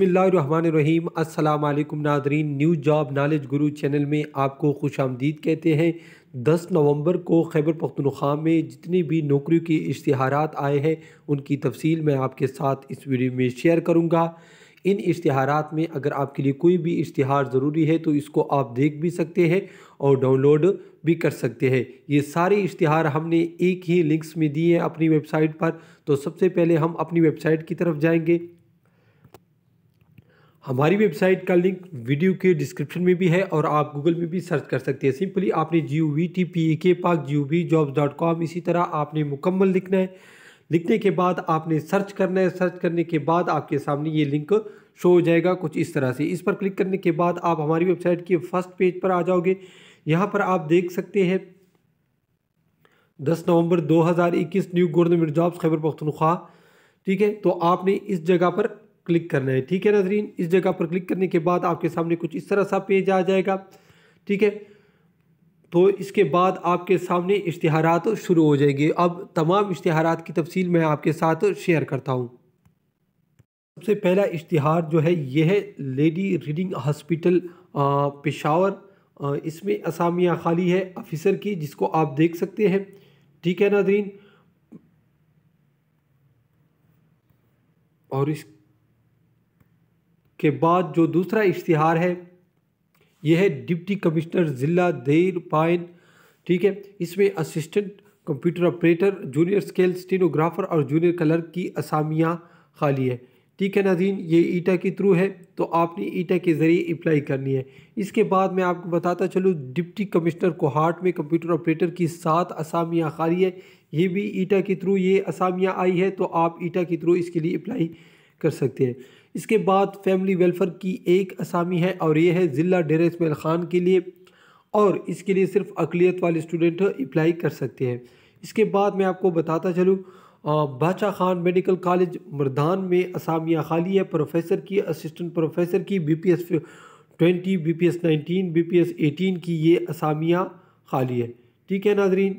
बसमीम अल्लाम नादरीन new job knowledge Guru channel में आपको खुश आमदीद कहते हैं दस नवंबर को खैबर पख्तनख्वा में जितनी भी नौकरियों के इश्तहार आए हैं उनकी तफसील मैं आपके साथ इस वीडियो में शेयर करूँगा इन इश्तहार में अगर आपके लिए कोई भी इश्तहार ज़रूरी है तो इसको आप देख भी सकते हैं और डाउनलोड भी कर सकते हैं ये सारे इश्तहार हमने एक ही लिंक्स में दिए हैं अपनी वेबसाइट पर तो सबसे पहले हम अपनी वेबसाइट की तरफ जाएंगे हमारी वेबसाइट का लिंक वीडियो के डिस्क्रिप्शन में भी है और आप गूगल में भी सर्च कर सकते हैं सिंपली आपने G O V T P A K Pak G O V jobs dot com इसी तरह आपने मुकम्मल लिखना है लिखने के बाद आपने सर्च करना है सर्च करने के बाद आपके सामने ये लिंक शो हो जाएगा कुछ इस तरह से इस पर क्लिक करने के बाद आप हमारी वेबसाइट के फर्स्ट पेज पर आ जाओगे यहाँ पर आप देख सकते हैं दस नवंबर इक्कीस new government jobs Khyber Pakhtunkhwa ठीक है तो आपने इस जगह पर क्लिक करना है ठीक है नाजरीन इस जगह पर क्लिक करने के बाद आपके सामने कुछ इस तरह सा पेज आ जाएगा ठीक है तो इसके बाद आपके सामने इश्तहार शुरू हो जाएंगे अब तमाम इश्तहार की तफसील मैं आपके साथ शेयर करता हूँ सबसे पहला इश्तहार जो है यह है लेडी रीडिंग हॉस्पिटल पेशावर इसमें असामिया खाली है अफिसर की जिसको आप देख सकते हैं ठीक है नाजरीन और इस के बाद जो दूसरा इश्तहार है यह है डिप्टी कमिश्नर ज़िला देर पाइन ठीक है इसमें assistant computer operator junior scale stenographer और जूनियर क्लर्क की असामियाँ खाली है ठीक है नाजीन ये ईटा के थ्रू है तो आपने ईटा के ज़रिए अप्लाई करनी है इसके बाद मैं आपको बताता चलूँ डिप्टी कमिश्नर कोहाट में कंप्यूटर ऑपरेटर की सात असामियाँ खाली है ये भी ईटा के थ्रू ये असामियाँ आई है तो आप ईटा के थ्रू इसके लिए अप्लाई कर सकते हैं इसके बाद फैमिली वेलफेयर की एक असामी है और ये है ज़िला डेर इसमेल ख़ान के लिए और इसके लिए सिर्फ अकलीत वाले स्टूडेंट अप्लाई कर सकते हैं इसके बाद मैं आपको बताता चलूँ बादशाह खान मेडिकल कॉलेज मरदान में असामिया खाली है प्रोफेसर की असिस्टेंट प्रोफेसर की B P S twenty B P S nineteen B P S eighteen की ये असामिया खाली है ठीक है नाजरीन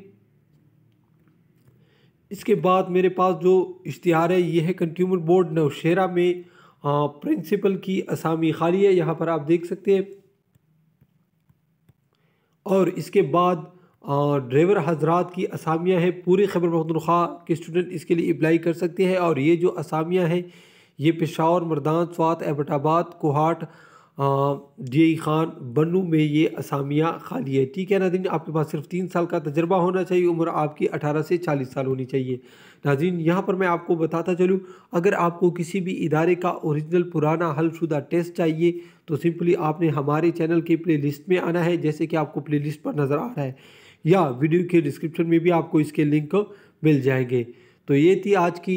इसके बाद मेरे पास जो इश्तहार है ये है कंट्यूमर बोर्ड नौशेरा में प्रिंसिपल की असामी खाली है यहाँ पर आप देख सकते हैं और इसके बाद ड्राइवर हजरात की असामियाँ हैं पूरी खबर मखदुलखा के स्टूडेंट इसके लिए अप्लाई कर सकते हैं और ये जो असामियाँ हैं ये पेशावर मरदान स्वात एबटाबाद कोहाट डी खान बनू में ये असामिया खाली है ठीक है नाजीन आपके पास सिर्फ तीन साल का तजर्बा होना चाहिए उम्र आपकी अठारह से चालीस साल होनी चाहिए नाजीन यहाँ पर मैं आपको बताता चलूँ अगर आपको किसी भी इदारे का ओरिजिनल पुराना हलशुदा टेस्ट चाहिए तो सिंपली आपने हमारे चैनल के प्ले लिस्ट में आना है जैसे कि आपको प्ले लिस्ट पर नज़र आ रहा है या वीडियो के डिस्क्रिप्शन में भी आपको इसके लिंक मिल जाएंगे तो ये थी आज की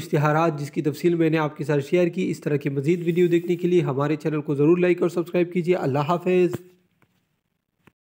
इश्तहारात जिसकी तफसील मैंने आपके साथ शेयर की इस तरह की मज़ीद वीडियो देखने के लिए हमारे चैनल को ज़रूर लाइक और सब्सक्राइब कीजिए अल्लाह हाफ़